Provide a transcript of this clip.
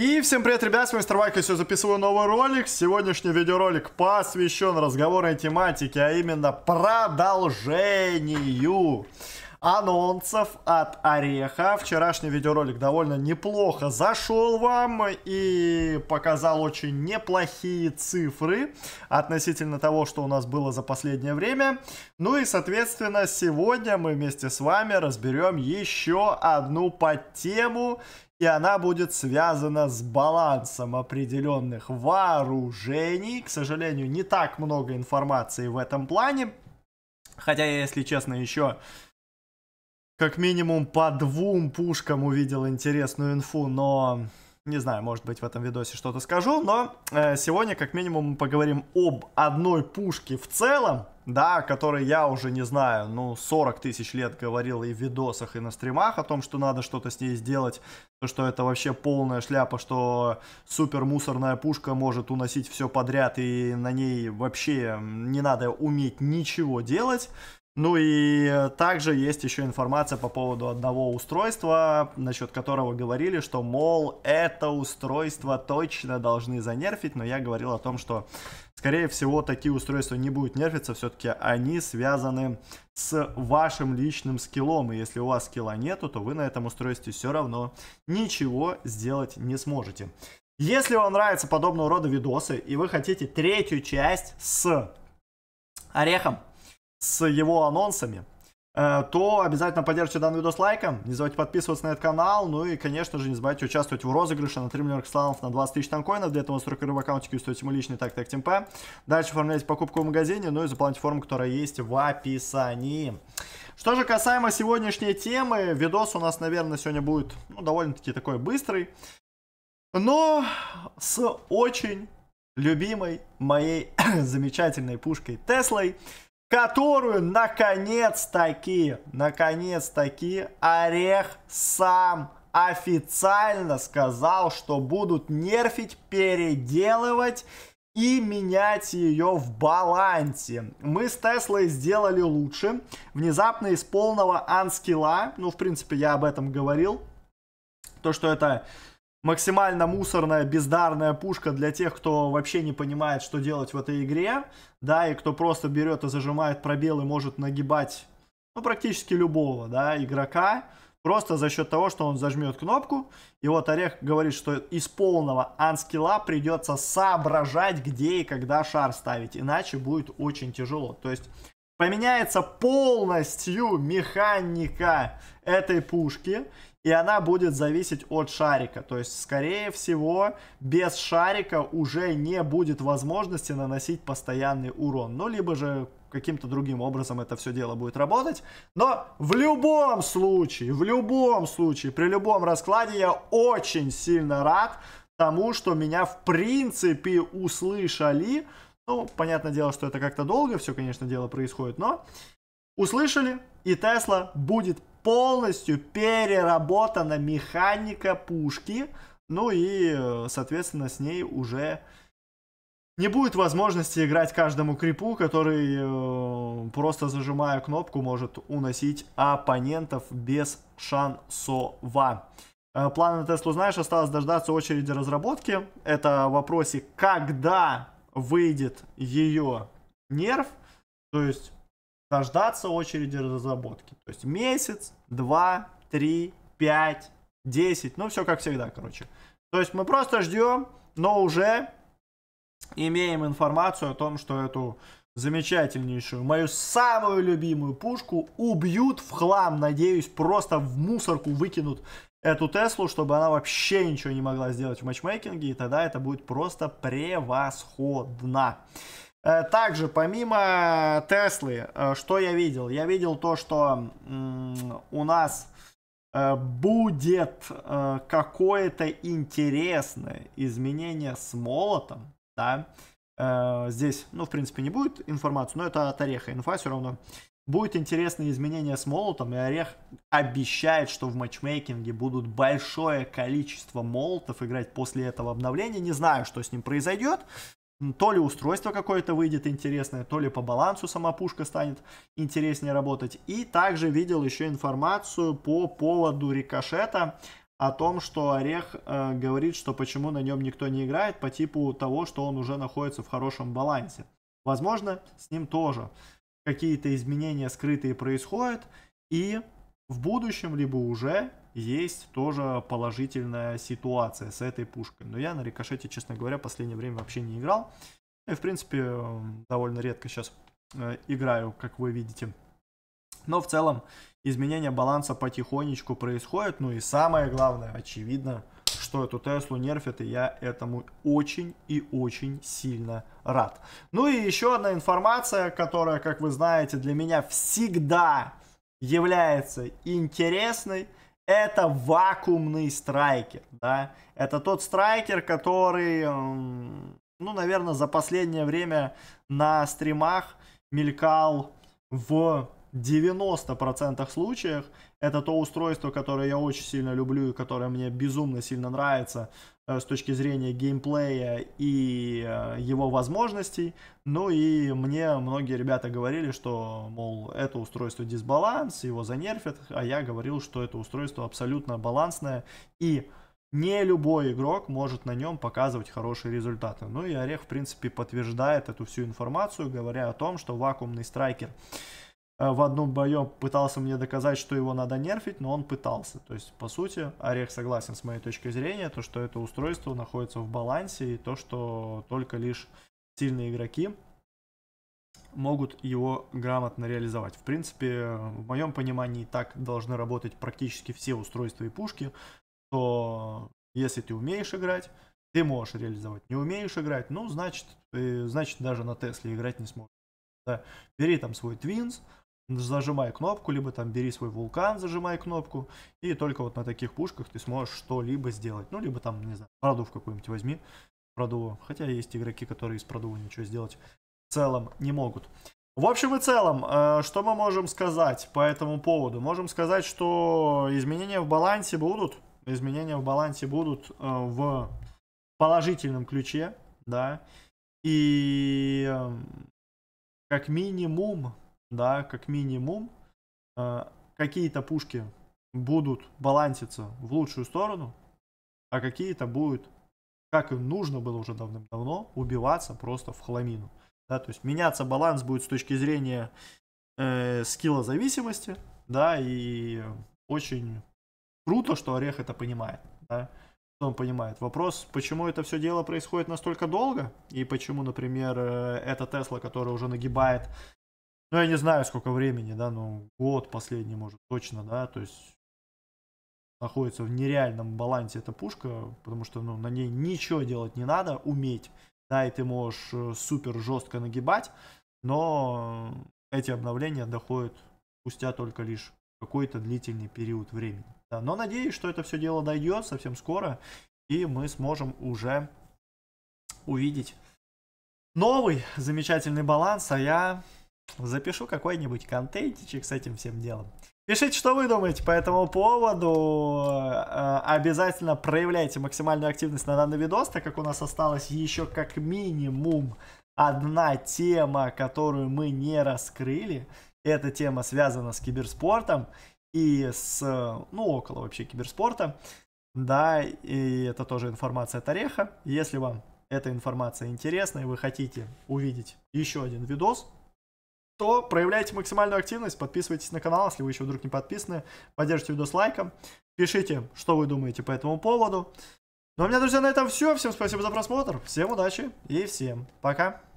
И всем привет, ребят, с вами Старвайк, я сегодня записываю новый ролик. Сегодняшний видеоролик посвящен разговорной тематике, а именно продолжению анонсов от Ореха. Вчерашний видеоролик довольно неплохо зашел вам и показал очень неплохие цифры относительно того, что у нас было за последнее время. Ну и, соответственно, сегодня мы вместе с вами разберем еще одну подтему и она будет связана с балансом определенных вооружений. К сожалению, не так много информации в этом плане. Хотя если честно, еще как минимум по двум пушкам увидел интересную инфу, но не знаю, может быть в этом видосе что-то скажу, но э, сегодня как минимум мы поговорим об одной пушке в целом, да, которой я уже не знаю, ну 40 тысяч лет говорил и в видосах, и на стримах о том, что надо что-то с ней сделать, то что это вообще полная шляпа, что супер мусорная пушка может уносить все подряд и на ней вообще не надо уметь ничего делать. Ну и э, также есть еще информация по поводу одного устройства, насчет которого говорили, что, мол, это устройство точно должны занерфить, но я говорил о том, что, скорее всего, такие устройства не будут нерфиться, все-таки они связаны с вашим личным скиллом, и если у вас скилла нету, то вы на этом устройстве все равно ничего сделать не сможете. Если вам нравятся подобного рода видосы, и вы хотите третью часть с орехом, с его анонсами, э, то обязательно поддержите данный видос лайком, не забывайте подписываться на этот канал, ну и, конечно же, не забывайте участвовать в розыгрыше на 3 миллиона славов на 20 тысяч танкоинов, для этого 40 в аккаунте стоит ему личный так так темпе. Дальше оформляйте покупку в магазине, ну и заполняйте форму, которая есть в описании. Что же касаемо сегодняшней темы, видос у нас, наверное, сегодня будет ну, довольно-таки такой быстрый, но с очень любимой моей замечательной пушкой Теслой которую наконец-таки, наконец-таки Орех сам официально сказал, что будут нерфить, переделывать и менять ее в балансе. Мы с Теслой сделали лучше. Внезапно из полного анскила, ну, в принципе, я об этом говорил, то, что это максимально мусорная, бездарная пушка для тех, кто вообще не понимает, что делать в этой игре, да, и кто просто берет и зажимает пробелы, может нагибать, ну, практически любого, да, игрока, просто за счет того, что он зажмет кнопку, и вот Орех говорит, что из полного анскилла придется соображать, где и когда шар ставить, иначе будет очень тяжело, то есть... Поменяется полностью механика этой пушки и она будет зависеть от шарика. То есть, скорее всего, без шарика уже не будет возможности наносить постоянный урон. Ну, либо же каким-то другим образом это все дело будет работать. Но в любом случае, в любом случае, при любом раскладе я очень сильно рад тому, что меня в принципе услышали. Ну, понятное дело, что это как-то долго все, конечно, дело происходит, но услышали, и Тесла будет полностью переработана механика пушки. Ну и, э, соответственно, с ней уже не будет возможности играть каждому крипу, который э, просто зажимая кнопку может уносить оппонентов без шансова. Планы э, план на знаешь, осталось дождаться очереди разработки. Это вопросик, когда выйдет ее нерв. То есть рождаться очереди разработки. То есть месяц, два, три, пять, десять. Ну, все как всегда, короче. То есть мы просто ждем, но уже имеем информацию о том, что эту замечательнейшую, мою самую любимую пушку убьют в хлам, надеюсь, просто в мусорку выкинут эту Теслу, чтобы она вообще ничего не могла сделать в матчмейкинге, и тогда это будет просто превосходно. Э, также, помимо э, Теслы, э, что я видел? Я видел то, что у нас будет какое-то интересное изменение с молотом, да, здесь, ну, в принципе, не будет информации, но это от Ореха инфа все равно. Будет интересное изменение с молотом, и Орех обещает, что в матчмейкинге будут большое количество молотов играть после этого обновления. Не знаю, что с ним произойдет, то ли устройство какое-то выйдет интересное, то ли по балансу сама пушка станет интереснее работать. И также видел еще информацию по поводу рикошета о том, что Орех э, говорит, что почему на нем никто не играет, по типу того, что он уже находится в хорошем балансе. Возможно, с ним тоже какие-то изменения скрытые происходят, и в будущем, либо уже есть тоже положительная ситуация с этой пушкой. Но я на рикошете, честно говоря, в последнее время вообще не играл. И, в принципе, довольно редко сейчас э, играю, как вы видите. Но в целом изменение баланса потихонечку происходит. Ну и самое главное, очевидно, что эту Теслу нерфят, и я этому очень и очень сильно рад. Ну и еще одна информация, которая, как вы знаете, для меня всегда является интересной, это вакуумный страйкер, да. Это тот страйкер, который, ну, наверное, за последнее время на стримах мелькал в 90% случаях. Это то устройство, которое я очень сильно люблю и которое мне безумно сильно нравится э, с точки зрения геймплея и э, его возможностей. Ну и мне многие ребята говорили, что, мол, это устройство дисбаланс, его занерфят, а я говорил, что это устройство абсолютно балансное и не любой игрок может на нем показывать хорошие результаты. Ну и Орех, в принципе, подтверждает эту всю информацию, говоря о том, что вакуумный страйкер Э, в одном бою пытался мне доказать, что его надо нерфить, но он пытался. То есть, по сути, Орех согласен с моей точки зрения, то, что это устройство находится в балансе, и то, что только лишь сильные игроки могут его грамотно реализовать. В принципе, в моем понимании так должны работать практически все устройства и пушки, то если ты умеешь играть, ты можешь реализовать. Не умеешь играть, ну, значит, значит даже на Тесле играть не сможешь. Да. Бери там свой Твинс зажимай кнопку, либо там бери свой вулкан, зажимай кнопку, и только вот на таких пушках ты сможешь что-либо сделать. Ну, либо там, не знаю, продув какую-нибудь возьми, продуву. Хотя есть игроки, которые из продува ничего сделать в целом не могут. В общем и целом, э, что мы можем сказать по этому поводу? Можем сказать, что изменения в балансе будут. Изменения в балансе будут э, в положительном ключе, да. И эм, как минимум да, как минимум, э, какие-то пушки будут баланситься в лучшую сторону, а какие-то будут, как и нужно было уже давным-давно, убиваться просто в хламину. Да, то есть меняться баланс будет с точки зрения э, скилла зависимости, да, и очень круто, что Орех это понимает, да, он понимает. Вопрос, почему это все дело происходит настолько долго, и почему, например, э, эта Тесла, которая уже нагибает ну, я не знаю, сколько времени, да, ну, год последний, может, точно, да, то есть находится в нереальном балансе эта пушка, потому что, ну, на ней ничего делать не надо, уметь, да, и ты можешь э, супер жестко нагибать, но эти обновления доходят спустя только лишь какой-то длительный период времени. Да, но надеюсь, что это все дело дойдет совсем скоро, и мы сможем уже увидеть новый замечательный баланс, а я запишу какой-нибудь контентичек с этим всем делом. Пишите, что вы думаете по этому поводу. Э, обязательно проявляйте максимальную активность на данный видос, так как у нас осталось еще как минимум одна тема, которую мы не раскрыли. Эта тема связана с киберспортом и с, ну, около вообще киберспорта. Да, и это тоже информация от Ореха. Если вам эта информация интересна и вы хотите увидеть еще один видос то проявляйте максимальную активность, подписывайтесь на канал, если вы еще вдруг не подписаны, поддержите видео с лайком, пишите, что вы думаете по этому поводу. Ну а у меня, друзья, на этом все. Всем спасибо за просмотр, всем удачи и всем пока.